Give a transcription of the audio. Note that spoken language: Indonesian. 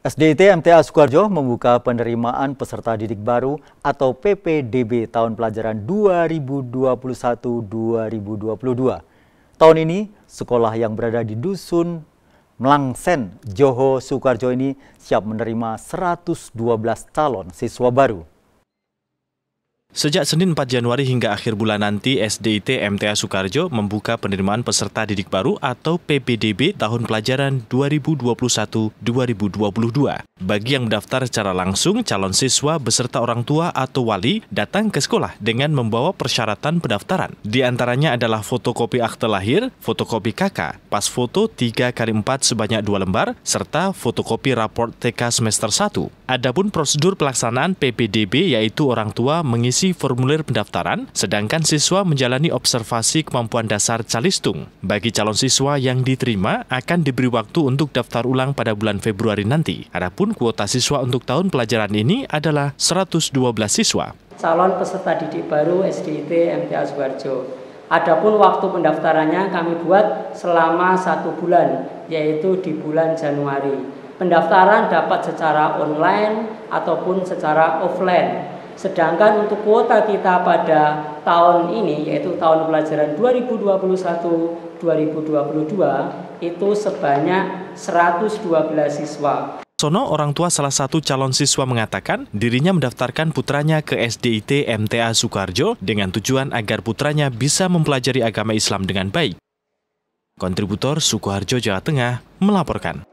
SDT MTA Sukarjo membuka penerimaan peserta didik baru atau PPDB tahun pelajaran 2021-2022. Tahun ini, sekolah yang berada di Dusun Melangsen, Joho, Sukarjo ini siap menerima 112 calon siswa baru. Sejak Senin 4 Januari hingga akhir bulan nanti, SDIT MTA Soekarjo membuka penerimaan peserta didik baru atau PPDB tahun pelajaran 2021-2022. Bagi yang mendaftar secara langsung, calon siswa beserta orang tua atau wali datang ke sekolah dengan membawa persyaratan pendaftaran. Di antaranya adalah fotokopi akte lahir, fotokopi KK, pas foto 3 kali 4 sebanyak 2 lembar, serta fotokopi raport TK semester 1. Adapun prosedur pelaksanaan PPDB yaitu orang tua mengisi formulir pendaftaran, sedangkan siswa menjalani observasi kemampuan dasar calistung. Bagi calon siswa yang diterima akan diberi waktu untuk daftar ulang pada bulan Februari nanti. Adapun kuota siswa untuk tahun pelajaran ini adalah 112 siswa. Calon peserta didik baru SDIT MTA Subarjo. Adapun waktu pendaftarannya kami buat selama satu bulan, yaitu di bulan Januari. Pendaftaran dapat secara online ataupun secara offline. Sedangkan untuk kuota kita pada tahun ini yaitu tahun pelajaran 2021-2022 itu sebanyak 112 siswa. Sono orang tua salah satu calon siswa mengatakan dirinya mendaftarkan putranya ke SDIT MTA Sukarjo dengan tujuan agar putranya bisa mempelajari agama Islam dengan baik. Kontributor Sukoharjo Jawa Tengah melaporkan.